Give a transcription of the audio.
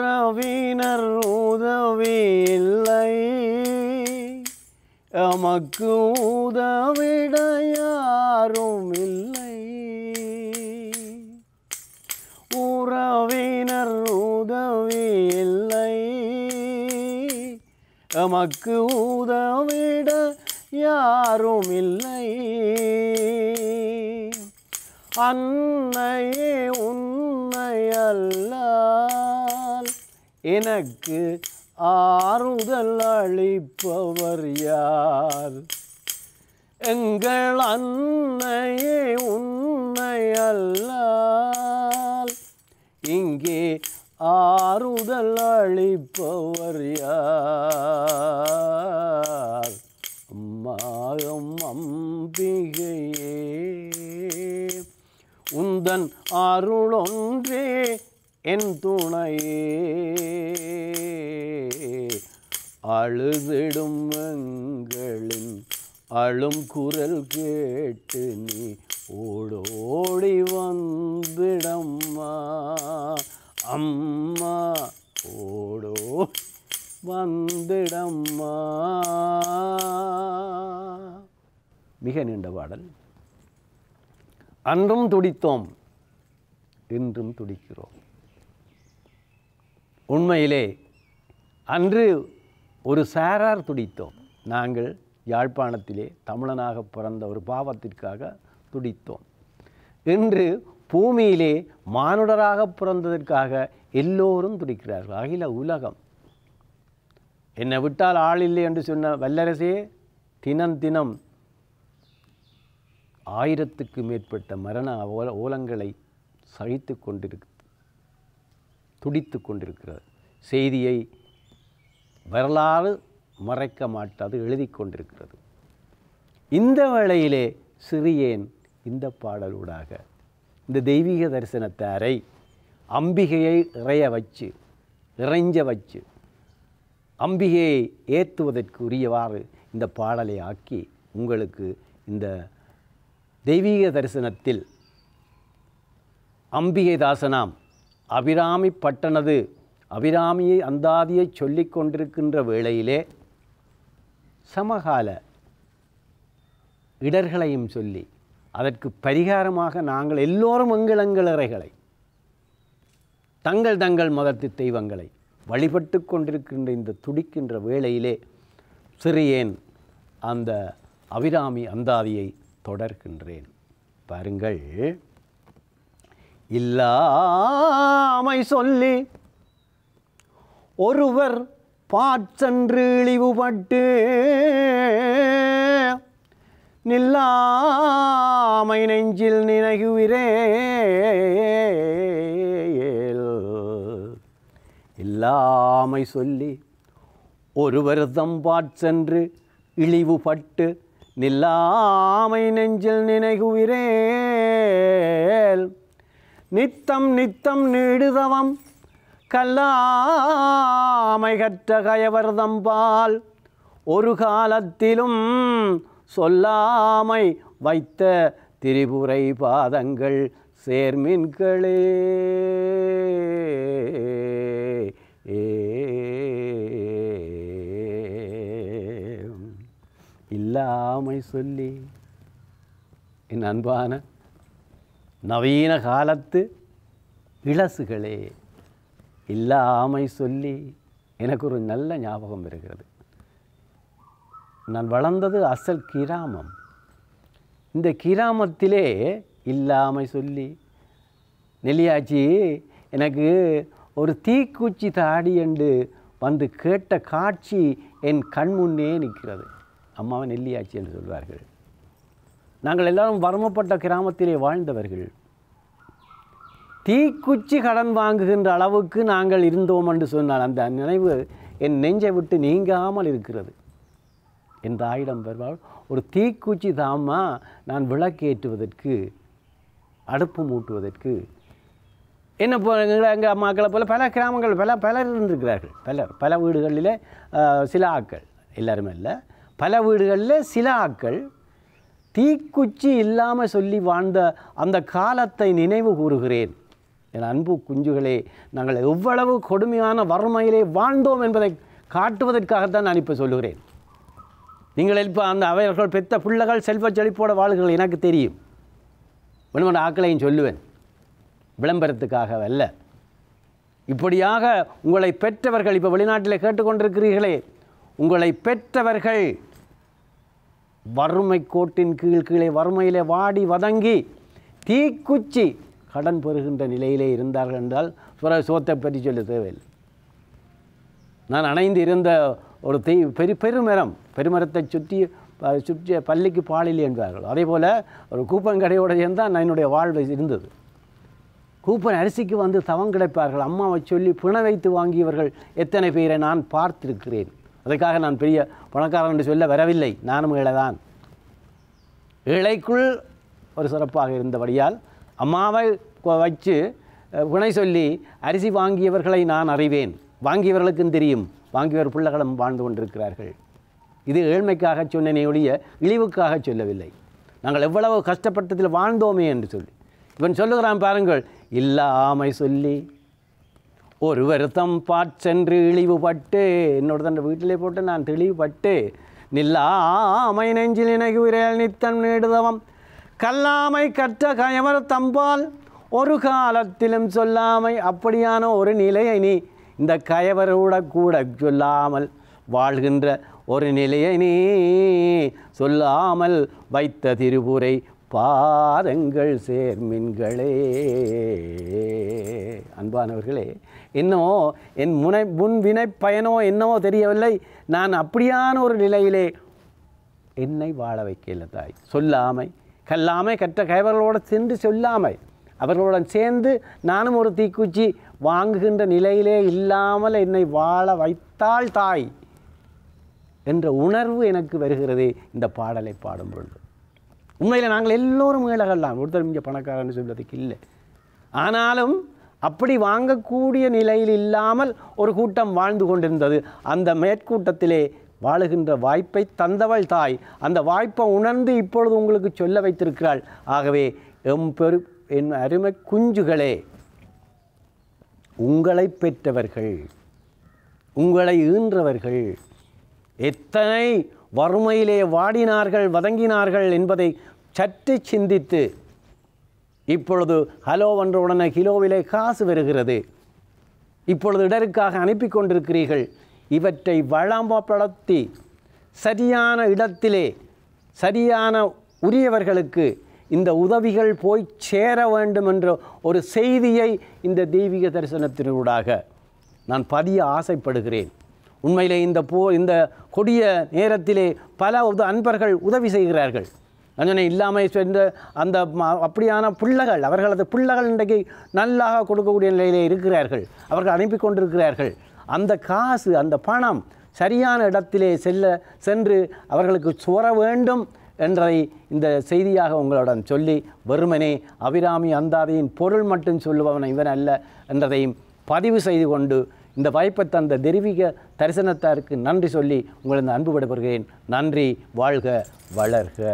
உறவினர் உதவி இல்லை எமக்கு உதவிட யாரும் இல்லை உறவினர் உதவி இல்லை எமக்கு உதவிட யாரும் இல்லை அன்னையே உன்னை அல்லா எனக்கு ஆறுதல் அளிப்பவர் யார் எங்கள் அன்னையே உண்மை அல்ல இங்கே ஆறுதல் அளிப்பவர் யார் அம்மாவும் அம்பிகையே உந்தன் அருளொன்றே என் துணையே அழுதிடும் எங்களின் அழும் குரல் கேட்டு நீ ஓடோடி வந்திடம்மா அம்மா ஓடோ வந்திடம்மா மிக நீண்ட பாடல் அன்றும் துடித்தோம் என்றும் துடிக்கிறோம் உண்மையிலே அன்று ஒரு சாரார் துடித்தோம் நாங்கள் யாழ்ப்பாணத்திலே தமிழனாக பிறந்த ஒரு பாவத்திற்காக துடித்தோம் இன்று பூமியிலே மானுடராக பிறந்ததற்காக எல்லோரும் துடிக்கிறார்கள் அகில உலகம் என்னை விட்டால் ஆள் இல்லை என்று சொன்ன வல்லரசே தினம் தினம் ஆயிரத்துக்கு மேற்பட்ட மரண ஓல ஓலங்களை சகித்து கொண்டிருக்கு துடித்து கொண்டிருக்கிறது செய்தியை வரலாறு மறைக்க மாட்டாது எழுதி கொண்டிருக்கிறது இந்த வேளையிலே சிறியேன் இந்த பாடலூடாக இந்த தெய்வீக தரிசனத்தாரை அம்பிகையை இறைய வச்சு இறைஞ்ச வச்சு அம்பிகையை ஏற்றுவதற்கு உரியவாறு இந்த பாடலை ஆக்கி உங்களுக்கு இந்த தெய்வீக தரிசனத்தில் அம்பிகை தாசனாம் அபிராமி பட்டனது அபிராமியை அந்தாதியை சொல்லி கொண்டிருக்கின்ற வேளையிலே சமகால இடர்களையும் சொல்லி அதற்கு பரிகாரமாக நாங்கள் எல்லோரும் எங்கள் எங்கள் அறைகளை தங்கள் தங்கள் மதத்து தெய்வங்களை வழிபட்டு கொண்டிருக்கின்ற இந்த துடிக்கின்ற வேளையிலே சிறியேன் அந்த அபிராமி அந்தாதியை தொடர்கின்றேன் பாருங்கள் இல்லாமை சொல்லி ஒருவர் பாற்றன்று இழிவுபட்டு நில்லாமை நெஞ்சில் நினைகுவிரே இல்லாமை சொல்லி ஒருவர் தம்பாற்றென்று இழிவுபட்டு நில்லாமை நெஞ்சில் நினைகுவிரேல் நித்தம் நித்தம் நீடுதவம் கல்லாமை கற்ற கயவர்தம்பால் ஒரு காலத்திலும் சொல்லாமை வைத்த திரிபுரை பாதங்கள் சேர்மின்களே இல்லாமை சொல்லி என் அன்பான நவீன காலத்து இளசுகளே இல்லாமை சொல்லி எனக்கு ஒரு நல்ல ஞாபகம் வருகிறது நான் வளர்ந்தது அசல் கிராமம் இந்த கிராமத்திலே இல்லாமை சொல்லி நெல்லியாச்சி எனக்கு ஒரு தீக்குச்சி தாடி என்று வந்து கேட்ட காட்சி என் கண் முன்னே நிற்கிறது அம்மாவை நெல்லியாச்சி என்று சொல்வார்கள் நாங்கள் எல்லாரும் வறுமப்பட்ட கிராமத்திலே வாழ்ந்தவர்கள் தீக்குச்சி கடன் வாங்குகின்ற அளவுக்கு நாங்கள் இருந்தோம் என்று சொன்னால் அந்த நினைவு என் நெஞ்சை விட்டு நீங்காமல் இருக்கிறது என்ற ஆயிடம் பெறுவாள் ஒரு தீக்குச்சி தாமா நான் விளக்கேற்றுவதற்கு அடுப்பு மூட்டுவதற்கு என்ன போ எங்கள் எங்கள் அம்மாக்களை போல் பல கிராமங்கள் பல பலர் இருந்திருக்கிறார்கள் பலர் பல வீடுகளில் சில ஆக்கள் எல்லாருமே இல்லை பல வீடுகளில் சில ஆக்கள் தீக்குச்சி இல்லாமல் சொல்லி வாழ்ந்த அந்த காலத்தை நினைவு கூறுகிறேன் என் அன்பு குஞ்சுகளே நாங்கள் எவ்வளவு கொடுமையான வறுமையிலே வாழ்ந்தோம் என்பதை காட்டுவதற்காகத்தான் நான் இப்போ சொல்லுகிறேன் நீங்கள் இப்போ அந்த அவையர்கள் பெத்த பிள்ளைகள் செல்வ செழிப்போட வாழ்கள் எனக்கு தெரியும் வேணுமென்ற ஆக்களையும் சொல்லுவேன் விளம்பரத்துக்காக அல்ல இப்படியாக உங்களை பெற்றவர்கள் இப்போ வெளிநாட்டில் கேட்டுக்கொண்டிருக்கிறீர்களே உங்களை பெற்றவர்கள் வறுமை கோட்டின் கீழ் கீழே வறுமையிலே வாடி வதங்கி தீக்குச்சி கடன் பெறுகின்ற நிலையிலே இருந்தார்கள் என்றால் சுர சோத்தை பற்றி சொல்ல தேவையில்லை நான் அணைந்து இருந்த ஒரு தீ பெரு பெருமரம் பெருமரத்தை சுற்றி சுற்றி பள்ளிக்கு பாலில் என்பார்கள் அதே போல் ஒரு கூப்பன் கடையோடையும் தான் என்னுடைய வாழ்வு இருந்தது கூப்பன் அரிசிக்கு வந்து தவம் கிடைப்பார்கள் அம்மாவை சொல்லி பிண வைத்து வாங்கியவர்கள் எத்தனை பேரை நான் பார்த்திருக்கிறேன் அதுக்காக நான் பெரிய பணக்காரன் என்று சொல்ல வரவில்லை நானும் ஏழைதான் ஏழைக்குள் ஒரு சிறப்பாக இருந்தபடியால் அம்மாவை வச்சு குணை சொல்லி அரிசி வாங்கியவர்களை நான் அறிவேன் வாங்கியவர்களுக்கும் தெரியும் வாங்கியவர் பிள்ளைகளும் வாழ்ந்து கொண்டிருக்கிறார்கள் இது ஏழ்மைக்காக சொன்னனையுடைய ஒழிய இழிவுக்காக சொல்லவில்லை நாங்கள் எவ்வளவு கஷ்டப்பட்டதில் வாழ்ந்தோமே என்று சொல்லி இவன் சொல்லுகிறான் பாருங்கள் இல்லாமை சொல்லி ஒரு வருத்தம் சென்று இழிவுபட்டு என்னோட தன் வீட்டிலே போட்டு நான் தெளிவுபட்டு நில்லாமை நெஞ்சில் இணைகுவிரல் நித்தம் நீடுதவம் கல்லாமை கற்ற கயவர் தம்பால் ஒரு காலத்திலும் சொல்லாமை அப்படியான ஒரு நிலையை நீ இந்த கயவரோட கூட சொல்லாமல் வாழ்கின்ற ஒரு நிலையை நீ சொல்லாமல் வைத்த திருபுரை பாருங்கள் சேர்மின்களே அன்பானவர்களே என்னவோ என் முனை முன் வினை பயனோ என்னவோ தெரியவில்லை நான் அப்படியான ஒரு நிலையிலே என்னை வாழ வைக்கல தாய் சொல்லாமை கல்லாமை கற்ற கைவர்களோடு சென்று சொல்லாமை அவர்களுடன் சேர்ந்து நானும் ஒரு தீக்குச்சி வாங்குகின்ற நிலையிலே இல்லாமல் என்னை வாழ வைத்தாள் தாய் என்ற உணர்வு எனக்கு வருகிறது இந்த பாடலை பாடும் பொழுது உண்மையில் நாங்கள் எல்லோரும் ஏழைகள்லாம் ஒருத்தர் இங்கே பணக்காரன்னு சொல்வதற்கு இல்லை ஆனாலும் அப்படி வாங்கக்கூடிய நிலையில் இல்லாமல் ஒரு கூட்டம் வாழ்ந்து கொண்டிருந்தது அந்த மேற்கூட்டத்திலே வாழுகின்ற வாய்ப்பை தந்தவள் தாய் அந்த வாய்ப்பை உணர்ந்து இப்பொழுது உங்களுக்கு சொல்ல வைத்திருக்கிறாள் ஆகவே எம் பெரு என் அருமை குஞ்சுகளே உங்களை பெற்றவர்கள் உங்களை ஈன்றவர்கள் எத்தனை வறுமையிலே வாடினார்கள் வதங்கினார்கள் என்பதை சற்று சிந்தித்து இப்பொழுது ஹலோ என்ற உடனே கிலோவிலே காசு வருகிறது இப்பொழுது இடருக்காக அனுப்பி கொண்டிருக்கிறீர்கள் இவற்றை வளம்பப்படுத்தி சரியான இடத்திலே சரியான உரியவர்களுக்கு இந்த உதவிகள் போய் சேர வேண்டும் என்ற ஒரு செய்தியை இந்த தெய்வீக தரிசனத்தினூடாக நான் பதிய ஆசைப்படுகிறேன் உண்மையிலே இந்த போ இந்த கொடிய நேரத்திலே பல அன்பர்கள் உதவி செய்கிறார்கள் அஞ்சனை இல்லாமல் சென்ற அந்த அப்படியான பிள்ளைகள் அவர்களது பிள்ளைகள் இன்றைக்கு நல்லாக கொடுக்கக்கூடிய நிலையிலே இருக்கிறார்கள் அவர்கள் அனுப்பி கொண்டிருக்கிறார்கள் அந்த காசு அந்த பணம் சரியான இடத்திலே செல்ல சென்று அவர்களுக்கு சுர வேண்டும் என்றதை இந்த செய்தியாக உங்களுடன் சொல்லி வெறுமனே அபிராமி அந்தாதையின் பொருள் மட்டும் சொல்லுபவன் இவன் அல்ல என்றதையும் பதிவு செய்து கொண்டு இந்த வாய்ப்பை தந்த தெரிவிக தரிசனத்தாருக்கு நன்றி சொல்லி உங்களது அன்பு விடப்படுகிறேன் நன்றி வாழ்க வளர்க